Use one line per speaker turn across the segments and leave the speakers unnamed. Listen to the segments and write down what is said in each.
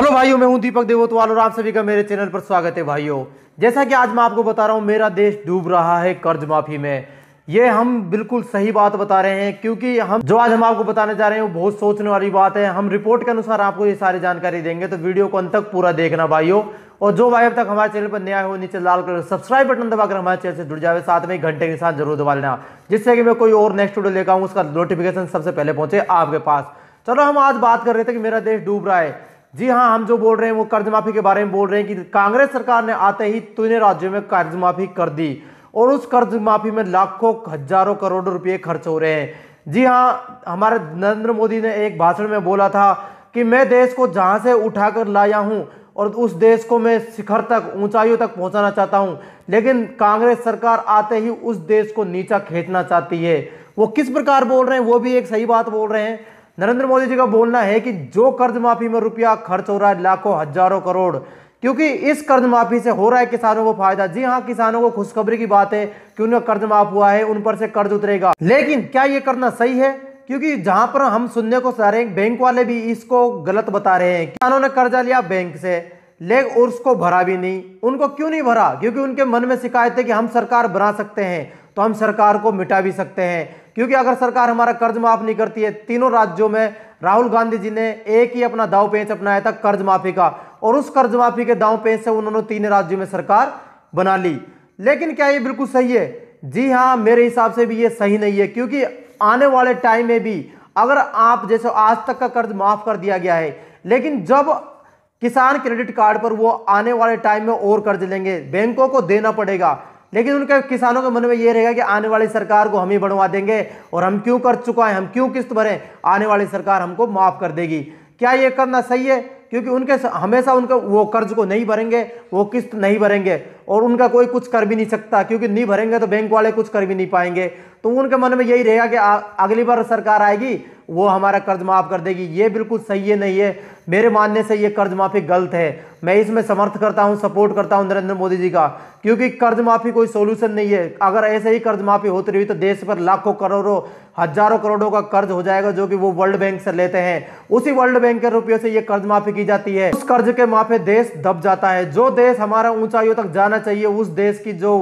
hello भाइयों मैं हूं दीपक देवोतवाल और आप सभी का मेरे चैनल पर स्वागत है भाइयों जैसा कि आज मैं आपको बता रहा हूं मेरा देश डूब रहा है कर्ज माफी में ये हम बिल्कुल सही बात बता रहे हैं क्योंकि हम जो आज हम आपको बताने जा रहे हैं वो बहुत सोचने वाली बात है हम रिपोर्ट के अनुसार आपको ये सारी जानकारी देंगे तो वीडियो को अंत तक पूरा देखना भाइयों और जो भाई अब तक हमारे चैनल पर नया हो नीचे लाल कलर सब्सक्राइब बटन दबाकर हमारे चैनल से जुड़ जाए साथ में घंटे के साथ जरूर दबा लेना जिससे कि मैं कोई और नेक्स्ट वीडियो लेकर आऊँ उसका नोटिफिकेशन सबसे पहले पहुंचे आपके पास चलो हम आज बात कर रहे थे कि मेरा देश डूब रहा है जी हाँ हम जो बोल रहे हैं वो कर्ज माफी के बारे में बोल रहे हैं कि कांग्रेस सरकार ने आते ही तीन राज्यों में कर्ज माफी कर दी और उस कर्ज माफी में लाखों हजारों करोड़ रुपए खर्च हो रहे हैं जी हाँ हमारे नरेंद्र मोदी ने एक भाषण में बोला था कि मैं देश को जहां से उठाकर लाया हूँ और उस देश को मैं शिखर तक ऊंचाइयों तक पहुंचाना चाहता हूं लेकिन कांग्रेस सरकार आते ही उस देश को नीचा खींचना चाहती है वो किस प्रकार बोल रहे हैं वो भी एक सही बात बोल रहे हैं नरेंद्र मोदी जी का बोलना है कि जो कर्ज माफी में रुपया खर्च हो रहा है लाखों हजारों करोड़ क्योंकि इस कर्ज माफी से हो रहा है किसानों को फायदा जी हाँ किसानों को खुशखबरी की बात है कि उनका कर्ज माफ हुआ है उन पर से कर्ज उतरेगा लेकिन क्या ये करना सही है क्योंकि जहां पर हम सुनने को सारे हैं बैंक वाले भी इसको गलत बता रहे हैं किसानों ने कर्जा लिया बैंक से ले उसको भरा भी नहीं उनको क्यों नहीं भरा क्योंकि उनके मन में शिकायत है कि हम सरकार बना सकते हैं तो हम सरकार को मिटा भी सकते हैं क्योंकि अगर सरकार हमारा कर्ज माफ नहीं करती है तीनों राज्यों में राहुल गांधी जी ने एक ही अपना दाव पेंच अपनाया था कर्ज माफी का और उस कर्ज माफी के दाव पेंच से उन्होंने तीन राज्यों में सरकार बना ली लेकिन क्या ये बिल्कुल सही है जी हाँ मेरे हिसाब से भी ये सही नहीं है क्योंकि आने वाले टाइम में भी अगर आप जैसे आज तक का कर्ज माफ कर दिया गया है लेकिन जब किसान क्रेडिट कार्ड पर वो आने वाले टाइम में और कर्ज लेंगे बैंकों को देना पड़ेगा लेकिन उनके किसानों के मन में ये रहेगा कि आने वाली सरकार को हम ही बढ़वा देंगे और हम क्यों कर चुका है हम क्यों किस्त भरें आने वाली सरकार हमको माफ़ कर देगी क्या ये करना सही है क्योंकि उनके हमेशा उनका वो कर्ज को नहीं भरेंगे वो किस्त नहीं भरेंगे और उनका कोई कुछ कर भी नहीं सकता क्योंकि नहीं भरेंगे तो बैंक वाले कुछ कर भी नहीं पाएंगे तो उनके मन में यही रहेगा कि अगली बार सरकार आएगी वो हमारा कर्ज माफ़ कर देगी ये बिल्कुल सही है नहीं है मेरे मानने से ये कर्ज माफ़ी गलत है मैं इसमें समर्थ करता हूँ सपोर्ट करता हूँ नरेंद्र मोदी जी का क्योंकि कर्ज माफ़ी कोई सोल्यूशन नहीं है अगर ऐसे ही कर्ज माफ़ी होती रही तो देश पर लाखों करोड़ों हजारों करोड़ों का कर्ज हो जाएगा जो कि वो वर्ल्ड बैंक से लेते हैं उसी वर्ल्ड बैंक के रुपयों से ये कर्ज माफ़ी की जाती है उस कर्ज के माफे देश दब जाता है जो देश हमारा ऊंचाइयों तक जाना चाहिए उस देश की जो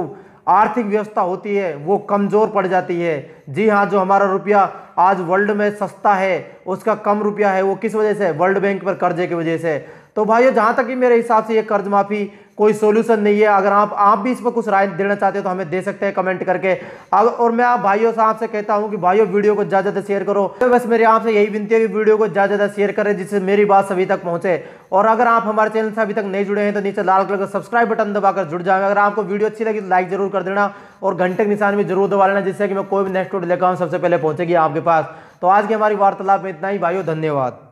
आर्थिक व्यवस्था होती है वो कमज़ोर पड़ जाती है जी हाँ जो हमारा रुपया आज वर्ल्ड में सस्ता है उसका कम रुपया है वो किस वजह से वर्ल्ड बैंक पर कर्जे की वजह से तो भाइयों जहां तक कि मेरे हिसाब से ये कर्ज माफ़ी कोई सोल्यूशन नहीं है अगर आप आप भी इस पर कुछ राय देना चाहते हो तो हमें दे सकते हैं कमेंट करके अब और मैं आप भाइयों से आपसे कहता हूं कि भाइयों वीडियो को ज़्यादा ज़्यादा शेयर करो तो बस मेरी आपसे यही विनती है कि वीडियो को ज़्यादा ज़्यादा शेयर करें जिससे मेरी बात सभी तक पहुंचे और अगर आप हमारे चैनल से अभी तक नहीं जुड़े हैं तो नीचे लाल कलर का सब्सक्राइब बटन दबाकर जुड़ जाए अगर आपको वीडियो अच्छी लगी तो लाइक जरूर कर देना और घंटे के निशान में जरूर दबा लेना जिससे कि मैं कोई भी नेक्स्ट वीडियो लेकर सबसे पहले पहुंचेगी आपके पास तो आज की हमारी वार्तालाप में इतना ही भाइयों धन्यवाद